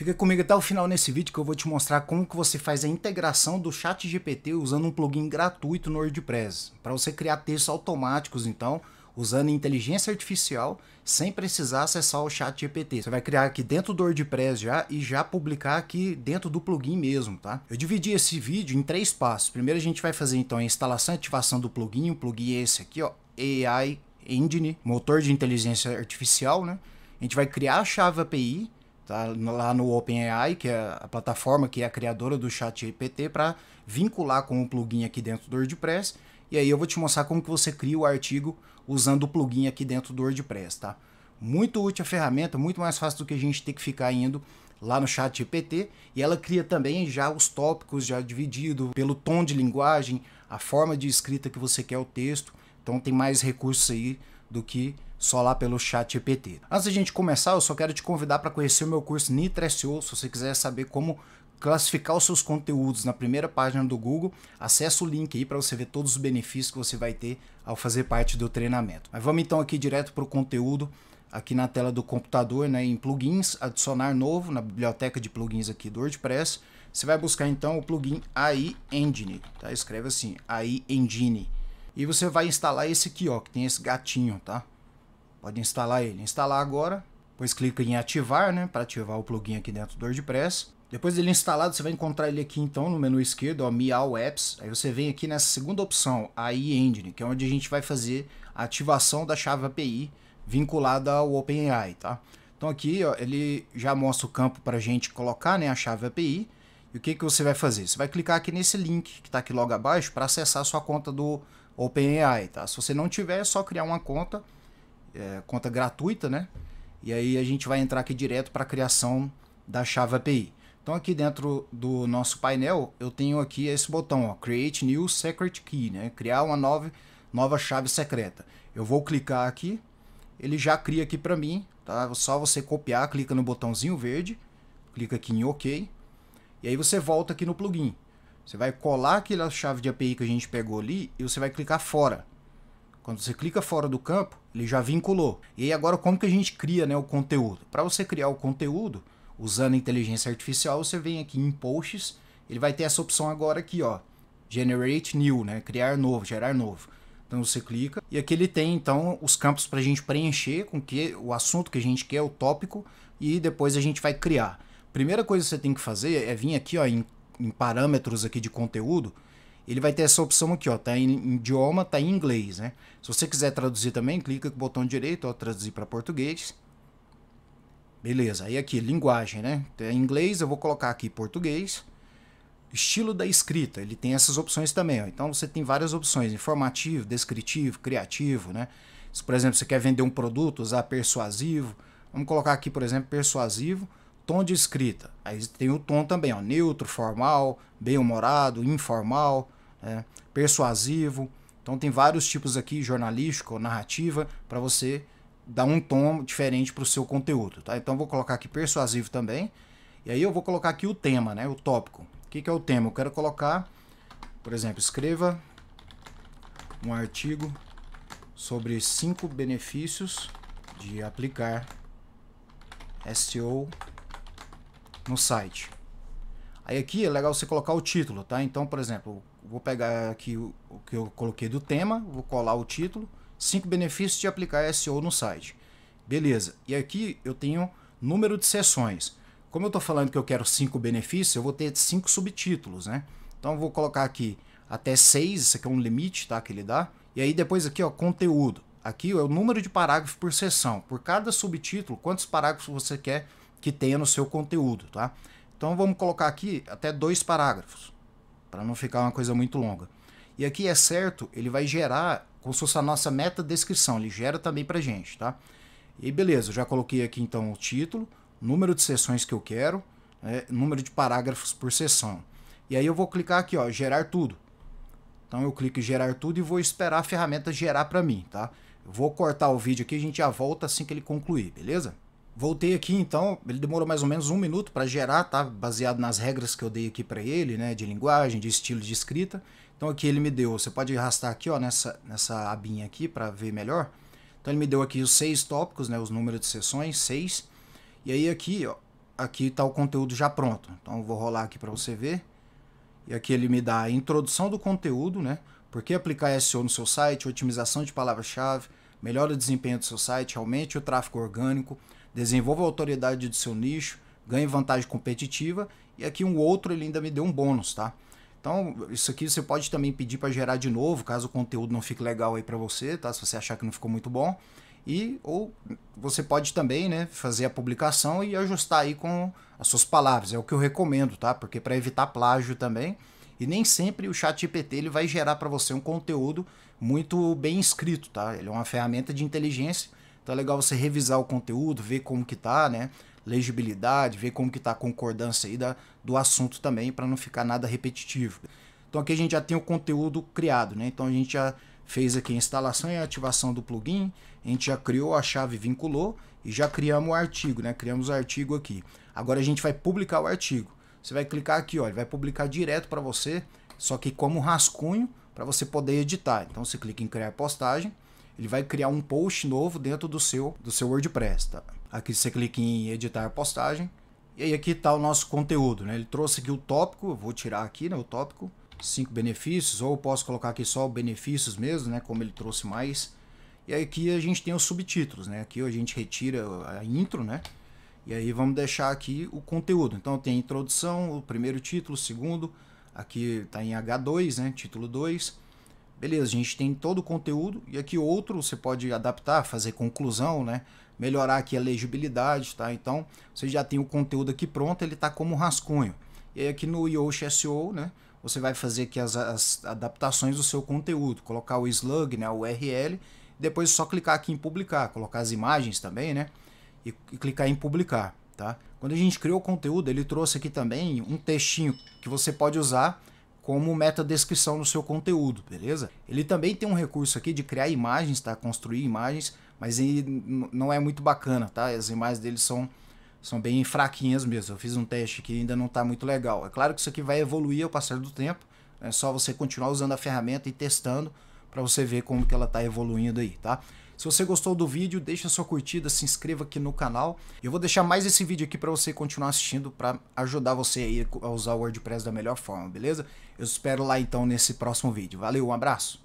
Fica comigo até o final nesse vídeo que eu vou te mostrar como que você faz a integração do chat GPT usando um plugin gratuito no WordPress, para você criar textos automáticos então, usando inteligência artificial, sem precisar acessar o chat GPT. Você vai criar aqui dentro do WordPress já e já publicar aqui dentro do plugin mesmo, tá? Eu dividi esse vídeo em três passos. Primeiro a gente vai fazer então a instalação e ativação do plugin, o plugin é esse aqui, ó, AI Engine, motor de inteligência artificial, né? A gente vai criar a chave API tá lá no OpenAI, que é a plataforma que é a criadora do ChatGPT, para vincular com o plugin aqui dentro do WordPress. E aí eu vou te mostrar como que você cria o artigo usando o plugin aqui dentro do WordPress, tá? Muito útil a ferramenta, muito mais fácil do que a gente ter que ficar indo lá no chat GPT e ela cria também já os tópicos já dividido pelo tom de linguagem, a forma de escrita que você quer o texto. Então tem mais recursos aí do que só lá pelo chat EPT. Antes de a gente começar, eu só quero te convidar para conhecer o meu curso Nitra SEO, se você quiser saber como classificar os seus conteúdos na primeira página do Google, acessa o link aí para você ver todos os benefícios que você vai ter ao fazer parte do treinamento. Mas vamos então aqui direto para o conteúdo aqui na tela do computador, né, em plugins, adicionar novo na biblioteca de plugins aqui do WordPress. Você vai buscar então o plugin AI Engine, tá? Escreve assim, AI Engine. E você vai instalar esse aqui, ó, que tem esse gatinho, tá? Pode instalar ele. Instalar agora, depois clica em ativar, né, para ativar o plugin aqui dentro do WordPress. Depois dele instalado, você vai encontrar ele aqui então no menu esquerdo, ó, Miau Apps. Aí você vem aqui nessa segunda opção, a iEngine, que é onde a gente vai fazer a ativação da chave API vinculada ao OpenAI, tá? Então aqui ó, ele já mostra o campo para a gente colocar né, a chave API. E o que, que você vai fazer? Você vai clicar aqui nesse link que está aqui logo abaixo para acessar a sua conta do OpenAI, tá? Se você não tiver, é só criar uma conta é, conta gratuita, né? E aí a gente vai entrar aqui direto para a criação da chave API. Então aqui dentro do nosso painel, eu tenho aqui esse botão, ó, Create New Secret Key, né? Criar uma nova, nova chave secreta. Eu vou clicar aqui, ele já cria aqui para mim, tá? Só você copiar, clica no botãozinho verde, clica aqui em OK. E aí você volta aqui no plugin. Você vai colar aquela chave de API que a gente pegou ali e você vai clicar fora. Quando você clica fora do campo, ele já vinculou. E aí agora como que a gente cria né, o conteúdo? Para você criar o conteúdo, usando inteligência artificial, você vem aqui em posts, ele vai ter essa opção agora aqui, ó, generate new, né, criar novo, gerar novo. Então você clica e aqui ele tem então os campos para a gente preencher com que o assunto que a gente quer, o tópico, e depois a gente vai criar. Primeira coisa que você tem que fazer é vir aqui ó, em, em parâmetros aqui de conteúdo, ele vai ter essa opção aqui, ó, tá em idioma, tá em inglês, né? Se você quiser traduzir também, clica com o botão direito, ó, traduzir para português. Beleza, aí aqui, linguagem, né? Tem tá inglês, eu vou colocar aqui português. Estilo da escrita, ele tem essas opções também, ó. Então você tem várias opções, informativo, descritivo, criativo, né? Se, por exemplo, você quer vender um produto, usar persuasivo, vamos colocar aqui, por exemplo, persuasivo, tom de escrita. Aí tem o tom também, ó, neutro, formal, bem-humorado, informal, é, persuasivo. Então tem vários tipos aqui, jornalístico, narrativa, para você dar um tom diferente para o seu conteúdo. Tá? Então vou colocar aqui persuasivo também. E aí eu vou colocar aqui o tema, né? o tópico. O que, que é o tema? Eu quero colocar, por exemplo, escreva um artigo sobre cinco benefícios de aplicar SEO no site. Aí aqui é legal você colocar o título, tá? Então, por exemplo, vou pegar aqui o, o que eu coloquei do tema, vou colar o título, Cinco benefícios de aplicar SEO no site. Beleza, e aqui eu tenho número de sessões. Como eu estou falando que eu quero cinco benefícios, eu vou ter cinco subtítulos, né? Então eu vou colocar aqui até seis, isso aqui é um limite tá, que ele dá. E aí depois aqui, ó, conteúdo. Aqui é o número de parágrafos por sessão. Por cada subtítulo, quantos parágrafos você quer que tenha no seu conteúdo, tá? Então vamos colocar aqui até dois parágrafos para não ficar uma coisa muito longa. E aqui é certo, ele vai gerar como se fosse a nossa meta descrição, ele gera também para gente, tá? E beleza, já coloquei aqui então o título, número de sessões que eu quero, né, número de parágrafos por sessão. E aí eu vou clicar aqui, ó, gerar tudo. Então eu clico em gerar tudo e vou esperar a ferramenta gerar para mim, tá? Eu vou cortar o vídeo aqui, a gente já volta assim que ele concluir, beleza? Voltei aqui então, ele demorou mais ou menos um minuto para gerar, tá? Baseado nas regras que eu dei aqui para ele, né? De linguagem, de estilo de escrita. Então aqui ele me deu, você pode arrastar aqui, ó, nessa, nessa abinha aqui para ver melhor. Então ele me deu aqui os seis tópicos, né? Os números de sessões, seis. E aí aqui, ó, aqui tá o conteúdo já pronto. Então eu vou rolar aqui para você ver. E aqui ele me dá a introdução do conteúdo, né? Por que aplicar SEO no seu site, otimização de palavra-chave, melhora o desempenho do seu site, aumente o tráfego orgânico, desenvolva a autoridade do seu nicho, ganhe vantagem competitiva e aqui um outro ele ainda me deu um bônus, tá? Então, isso aqui você pode também pedir para gerar de novo, caso o conteúdo não fique legal aí para você, tá? Se você achar que não ficou muito bom. E ou você pode também, né, fazer a publicação e ajustar aí com as suas palavras. É o que eu recomendo, tá? Porque para evitar plágio também, e nem sempre o chat GPT ele vai gerar para você um conteúdo muito bem escrito, tá? Ele é uma ferramenta de inteligência então é legal você revisar o conteúdo, ver como que tá, né? Legibilidade, ver como que tá a concordância aí da, do assunto também, para não ficar nada repetitivo. Então aqui a gente já tem o conteúdo criado, né? Então a gente já fez aqui a instalação e a ativação do plugin, a gente já criou a chave vinculou e já criamos o artigo, né? Criamos o artigo aqui. Agora a gente vai publicar o artigo. Você vai clicar aqui, ó, ele vai publicar direto para você, só que como rascunho para você poder editar. Então você clica em criar postagem ele vai criar um post novo dentro do seu, do seu WordPress, tá? Aqui você clica em editar a postagem. E aí aqui está o nosso conteúdo, né? Ele trouxe aqui o tópico, vou tirar aqui, né, o tópico, cinco benefícios, ou posso colocar aqui só benefícios mesmo, né, como ele trouxe mais. E aí aqui a gente tem os subtítulos, né? Aqui a gente retira a intro, né? E aí vamos deixar aqui o conteúdo. Então tem a introdução, o primeiro título, o segundo, aqui está em H2, né, título 2 beleza, a gente tem todo o conteúdo e aqui outro você pode adaptar, fazer conclusão, né? Melhorar aqui a legibilidade, tá? Então, você já tem o conteúdo aqui pronto, ele está como rascunho. E aí aqui no Yoast SEO, né? Você vai fazer aqui as, as adaptações do seu conteúdo, colocar o slug, né, o URL, depois é só clicar aqui em publicar, colocar as imagens também, né? E, e clicar em publicar, tá? Quando a gente criou o conteúdo, ele trouxe aqui também um textinho que você pode usar como meta descrição no seu conteúdo, beleza? Ele também tem um recurso aqui de criar imagens, tá? Construir imagens, mas ele não é muito bacana, tá? As imagens dele são, são bem fraquinhas mesmo. Eu fiz um teste que ainda não tá muito legal. É claro que isso aqui vai evoluir ao passar do tempo, é só você continuar usando a ferramenta e testando, para você ver como que ela está evoluindo aí, tá? Se você gostou do vídeo, deixa sua curtida, se inscreva aqui no canal. Eu vou deixar mais esse vídeo aqui para você continuar assistindo, para ajudar você aí a usar o WordPress da melhor forma, beleza? Eu espero lá então nesse próximo vídeo. Valeu, um abraço!